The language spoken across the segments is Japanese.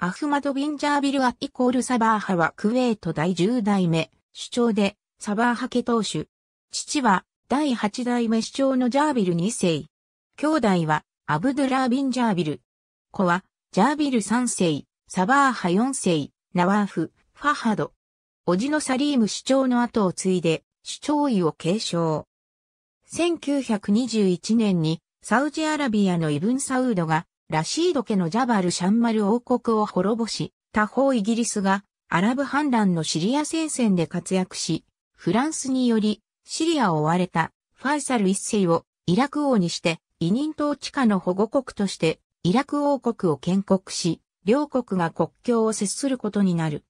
アフマド・ビンジャービル・アイコール・サバー派はクウェート第10代目、首長で、サバー派家当主。父は、第8代目首長のジャービル2世。兄弟は、アブドゥラー・ビンジャービル。子は、ジャービル3世、サバー派4世、ナワーフ、ファハド。叔父のサリーム首長の後を継いで、首長位を継承。1921年に、サウジアラビアのイブン・サウードが、ラシード家のジャバル・シャンマル王国を滅ぼし、他方イギリスがアラブ反乱のシリア戦線で活躍し、フランスによりシリアを追われたファイサル一世をイラク王にして委任統治下の保護国としてイラク王国を建国し、両国が国境を接することになる。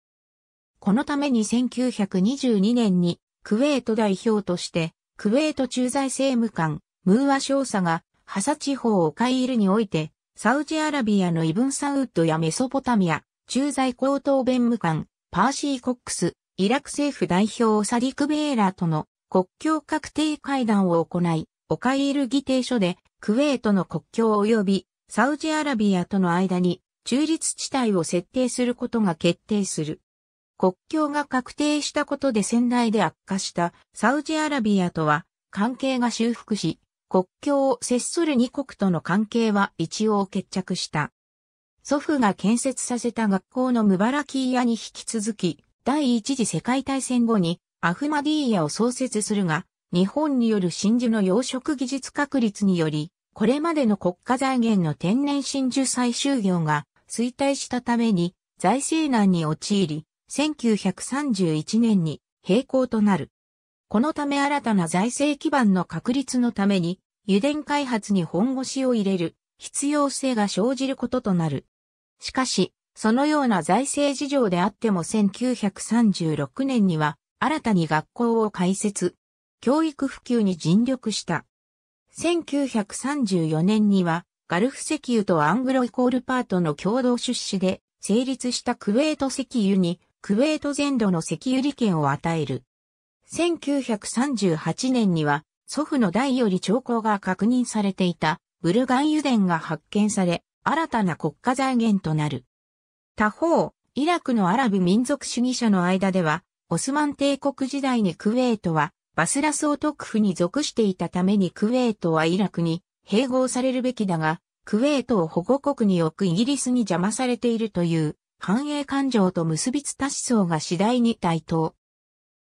このために1922年にクウェート代表としてクウェート駐在政務官ムーア少佐がハサ地方を買い入るにおいてサウジアラビアのイブンサウッドやメソポタミア、駐在高等弁務官、パーシー・コックス、イラク政府代表サディク・ベーラーとの国境確定会談を行い、オカイール議定書でクウェートの国境及びサウジアラビアとの間に中立地帯を設定することが決定する。国境が確定したことで先代で悪化したサウジアラビアとは関係が修復し、国境を接する二国との関係は一応決着した。祖父が建設させた学校のムバラキーヤに引き続き、第一次世界大戦後にアフマディーヤを創設するが、日本による真珠の養殖技術確立により、これまでの国家財源の天然真珠採集業が衰退したために財政難に陥り、1931年に閉校となる。このため新たな財政基盤の確立のために、油田開発に本腰を入れる必要性が生じることとなる。しかし、そのような財政事情であっても1936年には新たに学校を開設、教育普及に尽力した。1934年にはガルフ石油とアングロイコールパートの共同出資で成立したクウェート石油にクウェート全土の石油利権を与える。1938年には祖父の代より兆候が確認されていたブルガン油田が発見され、新たな国家財源となる。他方、イラクのアラブ民族主義者の間では、オスマン帝国時代にクウェートは、バスラ総督府に属していたためにクウェートはイラクに併合されるべきだが、クウェートを保護国に置くイギリスに邪魔されているという、繁栄感情と結びつた思想が次第に台頭。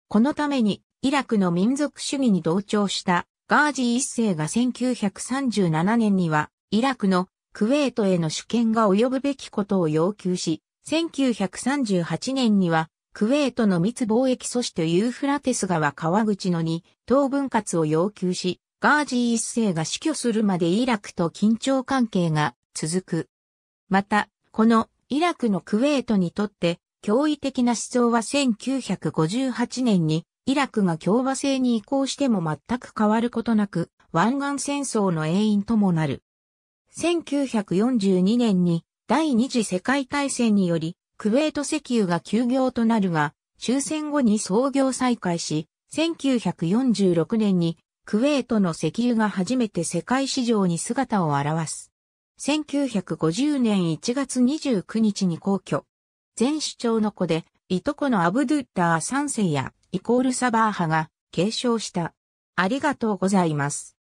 このために、イラクの民族主義に同調したガージー一世が1937年には、イラクのクウェートへの主権が及ぶべきことを要求し、1938年には、クウェートの密貿易組織とユーフラテス川川口のに、等分割を要求し、ガージー一世が死去するまでイラクと緊張関係が続く。また、このイラクのクウェートにとって驚異的な思想は1958年にイラクが共和制に移行しても全く変わることなく湾岸戦争の永遠ともなる。1942年に第二次世界大戦によりクウェート石油が休業となるが終戦後に創業再開し1946年にクウェートの石油が初めて世界市場に姿を現す。1950年1月29日に皇居、前首長の子で、いとこのアブドゥッダー3世やイコールサバーハが継承した。ありがとうございます。